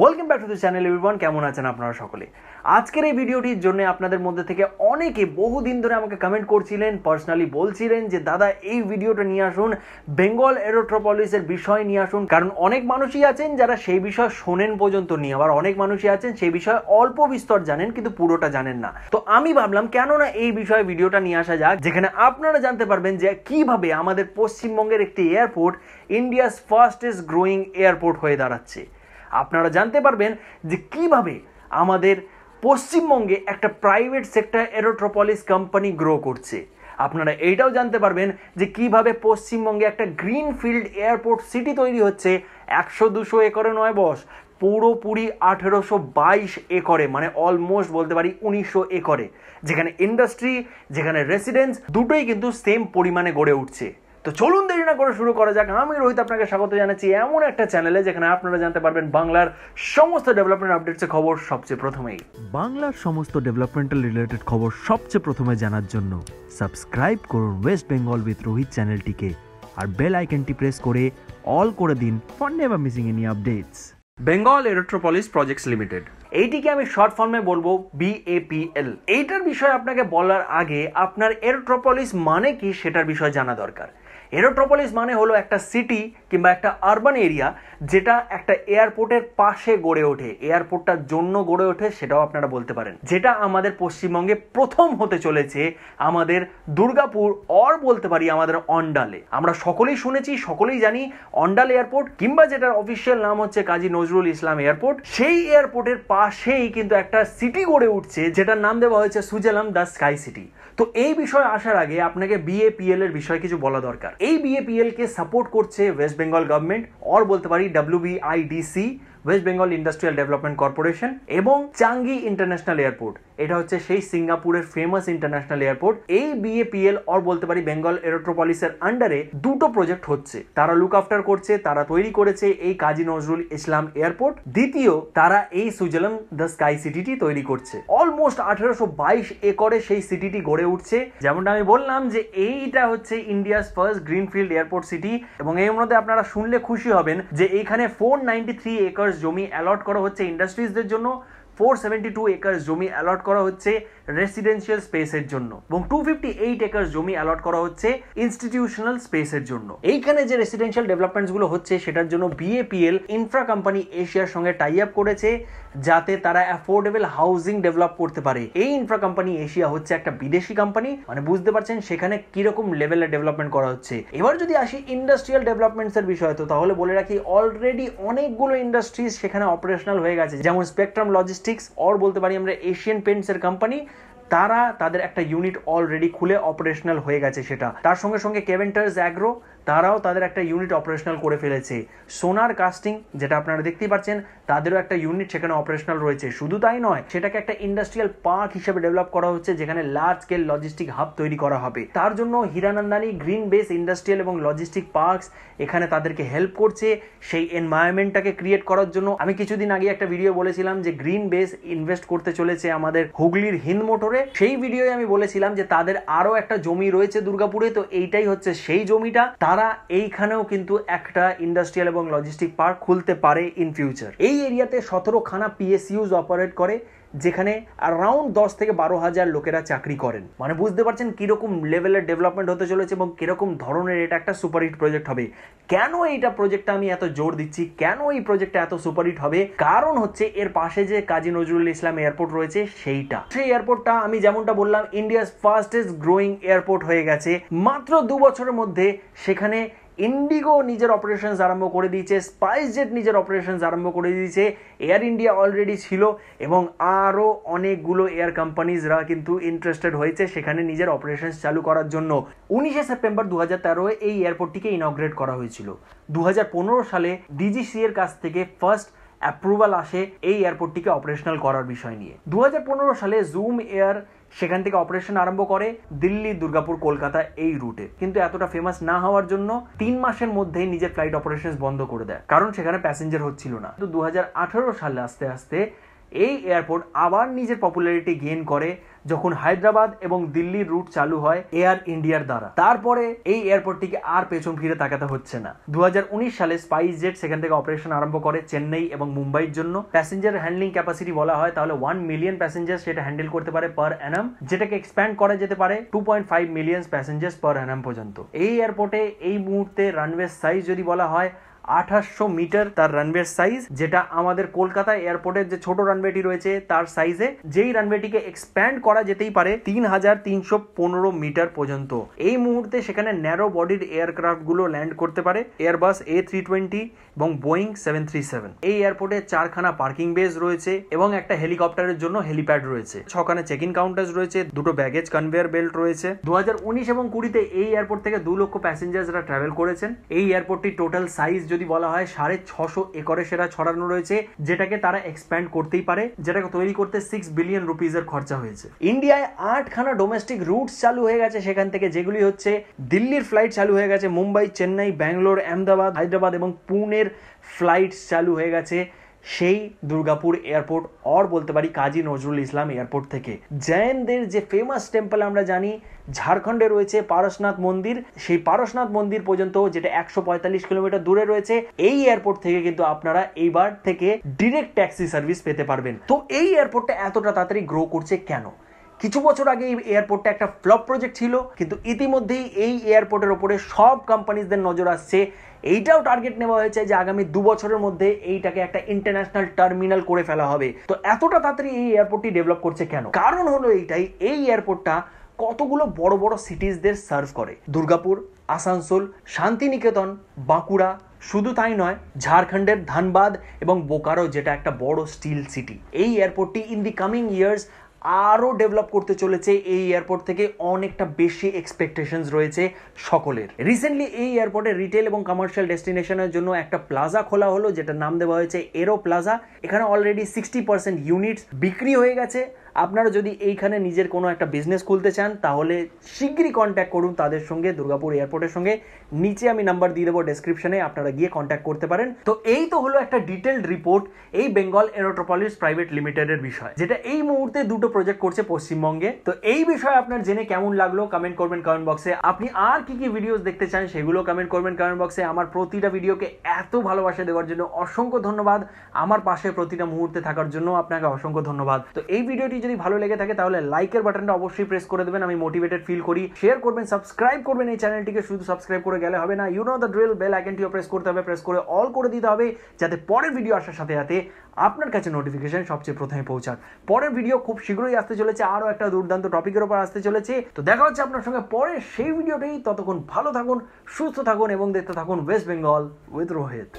welcome back to the channel everyone কেমন আছেন আপনারা সকলে আজকের এই ভিডিওটির জন্য আপনাদের মধ্যে থেকে অনেকে বহুদিন ধরে আমাকে কমেন্ট করছিলেন পার্সোনালি বলছিলেন যে দাদা এই ভিডিওটা নিয়ে আসুন বেঙ্গল এরোট্রোপলিসের বিষয় নিয়ে আসুন কারণ অনেক মানুষই আছেন যারা সেই বিষয় শোনেন পর্যন্ত নিয়ে আবার অনেক মানুষই আছেন সেই বিষয়ে অল্প বিস্তর জানেন কিন্তু পুরোটা জানেন না তো আমি ভাবলাম কেননা এই বিষয়ে ভিডিওটা নিয়ে আসা যাক যেখানে আপনারা জানতে পারবেন যে কিভাবে আমাদের পশ্চিমবঙ্গের একটি airport India's fastest growing airport হয়ে দাঁড়াচ্ছে আপনারা জানতে পারবেন যে কিভাবে আমাদের পশ্চিমবঙ্গে একটা private sector aerotropolis company grow করছে আপনারা এইটাও জানতে পারবেন যে কিভাবে পশ্চিমবঙ্গে একটা গ্রিন ফিল্ড এয়ারপোর্ট সিটি তৈরি হচ্ছে একশো দুশো একরে নয় বস পুরোপুরি আঠেরোশো বাইশ একরে মানে অলমোস্ট বলতে পারি উনিশশো একরে যেখানে ইন্ডাস্ট্রি যেখানে রেসিডেন্স দুটোই কিন্তু সেম পরিমাণে গড়ে উঠছে তো চলুন দেরি না করে শুরু করা যাক আমি রোহিত আপনাকে স্বাগত জানাচ্ছি এমন একটা চ্যানেলে যেখানে আপনারা জানতে পারবেন বাংলার সমস্ত ডেভেলপমেন্ট আপডেটসের খবর সবচেয়ে প্রথমেই বাংলার সমস্ত ডেভেলপমেন্টাল রিলেটেড খবর সবচেয়ে প্রথমে জানার জন্য সাবস্ক্রাইব করুন ওয়েস্ট বেঙ্গল উইথ রোহিত চ্যানেলটিকে আর বেল আইকনটি প্রেস করে অল করে দিন for never missing any updates Bengal aerotropolis projects limited এইটিকে আমি শর্ট ফর্মে বলবো বিএপিএল এইটার বিষয়ে আপনাকে বলার আগে আপনার এরোট্রোপলিস মানে কি সেটার বিষয়ে জানা দরকার এরোট্রোপলিস মানে হলো একটা সিটি কিংবা একটা আরবান এরিয়া যেটা একটা এয়ারপোর্টের পাশে গড়ে ওঠে এয়ারপোর্টটার জন্য গড়ে ওঠে সেটাও আপনারা বলতে পারেন যেটা আমাদের পশ্চিমবঙ্গে প্রথম হতে চলেছে আমাদের দুর্গাপুর অর বলতে পারি আমাদের অন্ডালে আমরা সকলেই শুনেছি সকলেই জানি অন্ডাল এয়ারপোর্ট কিংবা যেটার অফিসিয়াল নাম হচ্ছে কাজী নজরুল ইসলাম এয়ারপোর্ট সেই এয়ারপোর্টের পাশেই কিন্তু একটা সিটি গড়ে উঠছে যেটার নাম দেওয়া হয়েছে সুজালাম দ্য স্কাই সিটি তো এই বিষয়ে আসার আগে আপনাকে বিএপিএল এর বিষয়ে কিছু বলা দরকার এই বিএপিএল কে সাপোর্ট করছে ওয়েস্ট বেঙ্গল গভর্নমেন্ট অর বলতে পারি WBIDC West Bengal industrial development corporation এবং চাঙ্গি ইন্টারন্যাশনাল এয়ারপোর্ট এটা হচ্ছে সেই সিঙ্গাপুরের ফেমাস ইন্টারন্যাশনাল এয়ারপোর্ট এই বিএপিএল অর বলতে পারি বেঙ্গল এরোট্রোপলিসের আন্ডারে দুটো প্রজেক্ট হচ্ছে তারা লুক আফটার করছে তারা তৈরি করেছে এই কাজী নজরুল ইসলাম এয়ারপোর্ট দ্বিতীয় তারা এই সুইজারল্যান্ড দ্য স্কাই সিটিটি তৈরি করছে অলমোস্ট আঠারোশো বাইশ একরে সেই সিটিটি গড়ে উঠছে যেমনটা আমি বললাম যে এইটা হচ্ছে India's first greenfield airport city এবং এর মধ্যে আপনারা শুনলে খুশি হবেন যে এইখানে ফোর নাইনটি থ্রি একর জমি অ্যালট করা হচ্ছে ইন্ডাস্ট্রিজদের জন্য ফোর সেভেন্টি টু একার্স জমি অ্যালট করা হচ্ছে রেসিডেন্সিয়াল স্পেসের জন্য এবং টু ফিফটি এইট একার্স জমি অ্যালট করা হচ্ছে ইনস্টিটিউশনাল স্পেসের জন্য এইখানে যে রেসিডেন্সিয়াল ডেভেলপমেন্টসগুলো হচ্ছে সেটার জন্য বিএপিএল ইনফ্রা কোম্পানি এশিয়ার সঙ্গে টাই আপ করেছে যাতে তারা অ্যাফোর্ডেবল হাউজিং ডেভেলপ করতে পারে এই ইনফ্রা কোম্পানি এশিয়া হচ্ছে একটা বিদেশি কোম্পানি মানে বুঝতে পারছেন সেখানে কিরকম লেভেলের ডেভেলপমেন্ট করা হচ্ছে এবার যদি আসি ইন্ডাস্ট্রিয়াল ডেভেলপমেন্টসের বিষয়ে তো তাহলে বলে রাখি অলরেডি অনেকগুলো ইন্ডাস্ট্রিজ সেখানে অপারেশনাল হয়ে গেছে যেমন স্পেকট্রাম লজিস্টিক লজিস্টিক্স অর বলতে পারি আমরা এশিয়ান পেন্টসের কোম্পানি তারা তাদের একটা ইউনিট অলরেডি খুলে অপারেশনাল হয়ে গেছে সেটা তার সঙ্গে সঙ্গে কেভেন্টার্স অ্যাগ্রো তারাও তাদের একটা ইউনিট অপারেশনাল করে ফেলেছে সোনার কাস্টিং যেটা আপনারা দেখতেই পাচ্ছেন তাদেরও একটা ইউনিট সেখানে অপারেশনাল রয়েছে শুধু তাই নয় সেটাকে একটা ইন্ডাস্ট্রিয়াল পার্ক হিসেবে ডেভেলপ করা হচ্ছে যেখানে লার্জ স্কেল লজিস্টিক হাব তৈরি করা হবে তার জন্য হিরানন্দানি গ্রিন বেস ইন্ডাস্ট্রিয়াল এবং লজিস্টিক পার্কস এখানে তাদেরকে হেল্প করছে সেই এনভায়রনমেন্টটাকে ক্রিয়েট করার জন্য আমি কিছুদিন আগে একটা ভিডিও বলেছিলাম যে গ্রিন বেস ইনভেস্ট করতে চলেছে আমাদের হুগলির হিন্দ মোটরে সেই ভিডিওয়ে আমি বলেছিলাম যে তাদের আরও একটা জমি রয়েছে দুর্গাপুরে তো এইটাই হচ্ছে সেই জমিটা তার তারা এইখানেও কিন্তু একটা ইন্ডাস্ট্রিয়াল এবং লজিস্টিক পার্ক খুলতে পারে ইন ফিউচার এই এরিয়াতে সতেরোখানা পিএসইউজ অপারেট করে যেখানে অ্যারাউন্ড দশ থেকে বারো হাজার লোকেরা চাকরি করেন মানে বুঝতে পারছেন কীরকম লেভেলের ডেভেলপমেন্ট হতে চলেছে এবং কীরকম ধরনের এটা একটা সুপারহিট প্রজেক্ট হবে কেন এইটা প্রজেক্টটা আমি এত জোর দিচ্ছি কেন এই প্রজেক্টটা এত সুপারহিট হবে কারণ হচ্ছে এর পাশে যে কাজী নজরুল ইসলাম এয়ারপোর্ট রয়েছে সেইটা সেই এয়ারপোর্টটা আমি যেমনটা বললাম ইন্ডিয়াস ফার্স্টেস্ট গ্রোয়িং এয়ারপোর্ট হয়ে গেছে মাত্র দু বছরের মধ্যে সেখানে ইন্ডিগো নিজের অপারেশনস আরম্ভ করে দিয়েছে স্পাইস জেট নিজের অপারেশনস আরম্ভ করে দিয়েছে এয়ার ইন্ডিয়া অলরেডি ছিল এবং আরও অনেকগুলো এয়ার কোম্পানিজরা কিন্তু ইন্টারেস্টেড হয়েছে সেখানে নিজের অপারেশনস চালু করার জন্য উনিশে সেপ্টেম্বর দু হাজার এই এয়ারপোর্টটিকে ইনগ্রেট করা হয়েছিল দু সালে ডিজিসি এর কাছ থেকে ফার্স্ট অ্যাপ্রুভাল আসে এই এয়ারপোর্টটিকে অপারেশনাল করার বিষয় নিয়ে দু সালে জুম এয়ার সেখান থেকে অপারেশন আরম্ভ করে দিল্লি দুর্গাপুর কলকাতা এই রুটে কিন্তু এতটা ফেমাস না হওয়ার জন্য তিন মাসের মধ্যেই নিজের ফ্লাইট অপারেশন বন্ধ করে দেয় কারণ সেখানে প্যাসেঞ্জার হচ্ছিল না কিন্তু দু সালে আস্তে আস্তে এই এয়ারপোর্ট আবার নিজের পপুলারিটি গেইন করে যখন হায়দ্রাবাদ এবং দিল্লির রুট চালু হয় এয়ার ইন্ডিয়ার দ্বারা তারপরে এই এয়ারপোর্টটিকে আর পেছন ফিরে তাকাতে হচ্ছে না দু সালে স্পাইস জেট সেখান থেকে অপারেশন আরম্ভ করে চেন্নাই এবং মুম্বাইয়ের জন্য প্যাসেঞ্জার হ্যান্ডলিং ক্যাপাসিটি বলা হয় তাহলে ওয়ান মিলিয়ন প্যাসেঞ্জার সেটা হ্যান্ডেল করতে পারে পার অ্যানাম যেটাকে এক্সপ্যান্ড করা যেতে পারে two point five million passengers per annum পর্যন্ত এই এয়ারপোর্টে এই মুহূর্তে রানওয়ে সাইজ যদি বলা হয় আঠাশশো মিটার তার রানওয়ের সাইজ যেটা আমাদের কলকাতা এয়ারপোর্টের যে ছোট রানওয়েটি রয়েছে তার সাইজে যেই রানওয়েটিকে এক্সপ্যান্ড করা যেতেই পারে তিন হাজার তিনশো পনেরো মিটার পর্যন্ত এই মুহূর্তে সেখানে ন্যারো বডির এয়ারক্রাফটগুলো ল্যান্ড করতে পারে এয়ারবাস এ থ্রি টোয়েন্টি এবং বোয়িং সেভেন থ্রি সেভেন এই এয়ারপোর্টে চারখানা পার্কিং বেস রয়েছে এবং একটা হেলিকপ্টারের জন্য হেলিপ্যাড রয়েছে ছখানে চেক ইন কাউন্টার্স রয়েছে দুটো ব্যাগেজ কনভেয়ার বেল্ট রয়েছে দু এবং কুড়িতে এই এয়ারপোর্ট থেকে দু লক্ষ প্যাসেঞ্জাররা ট্রাভেল করেছেন এই এয়ারপোর্টটি টোটাল সাইজ যদি বলা হয় সাড়ে ছশো একরে সেটা ছড়ানো রয়েছে যেটাকে তারা এক্সপ্যান্ড করতেই পারে যেটাকে তৈরি করতে সিক্স বিলিয়ন রুপিজের খরচা হয়েছে ইন্ডিয়ায় আটখানা ডোমেস্টিক রুটস চালু হয়ে গেছে সেখান থেকে যেগুলি হচ্ছে দিল্লির ফ্লাইট চালু হয়ে গেছে মুম্বাই চেন্নাই ব্যাঙ্গালোর আহমেদাবাদ হায়দ্রাবাদ এবং পুনের ফ্লাইট চালু হয়ে গেছে সেই দুর্গাপুর এয়ারপোর্ট অর বলতে পারি কাজী নজরুল ইসলাম এয়ারপোর্ট থেকে জয়েনদের যে ফেমাস টেম্পল আমরা জানি ঝাড়খণ্ডে রয়েছে পারশনাথ মন্দির সেই পারশনাথ মন্দির পর্যন্ত যেটা একশো পঁয়তাল্লিশ কিলোমিটার দূরে রয়েছে এই এয়ারপোর্ট থেকে কিন্তু আপনারা এইবার থেকে ডিরেক্ট ট্যাক্সি সার্ভিস পেতে পারবেন তো এই এয়ারপোর্টটা এতটা তাড়াতাড়ি গ্রো করছে কেন কিছু বছর আগে এই এয়ারপোর্টটা একটা ফ্লপ প্রজেক্ট ছিল কিন্তু ইতিমধ্যেই এই এয়ারপোর্টের ওপরে সব কোম্পানিজদের নজর আসছে এইটাও টার্গেট নেওয়া হয়েছে যে আগামী দু বছরের মধ্যে এইটাকে একটা ইন্টারন্যাশনাল টার্মিনাল করে ফেলা হবে তো এতটা তাড়াতাড়ি এই এয়ারপোর্টটি ডেভেলপ করছে কেন কারণ হলো এইটাই এই এয়ারপোর্টটা কতগুলো বড় বড় সিটিজদের সার্ভ করে দুর্গাপুর আসানসোল শান্তিনিকেতন বাঁকুড়া শুধু তাই নয় ঝাড়খণ্ডের ধানবাদ এবং বোকারো যেটা একটা বড় স্টিল সিটি এই এয়ারপোর্টটি ইন দি কামিং ইয়ার্স আরও ডেভেলপ করতে চলেছে এই এয়ারপোর্ট থেকে অনেকটা বেশি এক্সপেকটেশনস রয়েছে সকলের রিসেন্টলি এই এয়ারপোর্টে রিটেল এবং কমার্শিয়াল ডেস্টিনেশনের জন্য একটা প্লাজা খোলা হলো যেটার নাম দেওয়া হয়েছে এরো প্লাজা এখানে অলরেডি সিক্সটি পার্সেন্ট ইউনিটস বিক্রি হয়ে গেছে আপনারা যদি এইখানে নিজের কোনো একটা বিজনেস খুলতে চান তাহলে শীঘ্রই কন্ট্যাক্ট করুন তাদের সঙ্গে দুর্গাপুর এয়ারপোর্টের সঙ্গে নিচে আমি নাম্বার দিয়ে দেবো ডেসক্রিপশনে আপনারা গিয়ে কন্ট্যাক্ট করতে পারেন তো এই তো হলো একটা ডিটেলড রিপোর্ট এই বেঙ্গল এরোট্রোপলিস প্রাইভেট লিমিটেডের বিষয় যেটা এই মুহূর্তে দুটো প্রজেক্ট করছে পশ্চিমবঙ্গে তো এই বিষয়ে আপনার জেনে কেমন লাগলো কমেন্ট করবেন কমেন্ট বক্সে আপনি আর কি কি ভিডিওস দেখতে চান সেগুলো কমেন্ট করবেন কমেন্ট বক্সে আমার প্রতিটা ভিডিওকে এত ভালোবাসা দেওয়ার জন্য অসংখ্য ধন্যবাদ আমার পাশে প্রতিটা মুহূর্তে থাকার জন্য আপনাকে অসংখ্য ধন্যবাদ তো এই ভিডিওটি যদি ভালো লেগে থাকে তাহলে লাইকের বাটনটা অবশ্যই প্রেস করে দেবেন আমি মোটিভেটেড ফিল করি শেয়ার করবেন সাবস্ক্রাইব করবেন এই চ্যানেলটিকে শুধু সাবস্ক্রাইব করে গেলে হবে না you know the drill bell আইকনটিও প্রেস করতে হবে প্রেস করে অল করে দিতে হবে যাতে পরের ভিডিও আসার সাথে সাথে আপনার কাছে নোটিফিকেশন সবচেয়ে প্রথমে পৌঁছান পরের ভিডিও খুব শীঘ্রই আসতে চলেছে আরও একটা দুর্দান্ত টপিকের ওপর আসতে চলেছে তো দেখা হচ্ছে আপনার সঙ্গে পরের সেই ভিডিওটাই ততক্ষণ ভালো থাকুন সুস্থ থাকুন এবং দেখতে থাকুন ওয়েস্ট বেঙ্গল উইথ রোহিত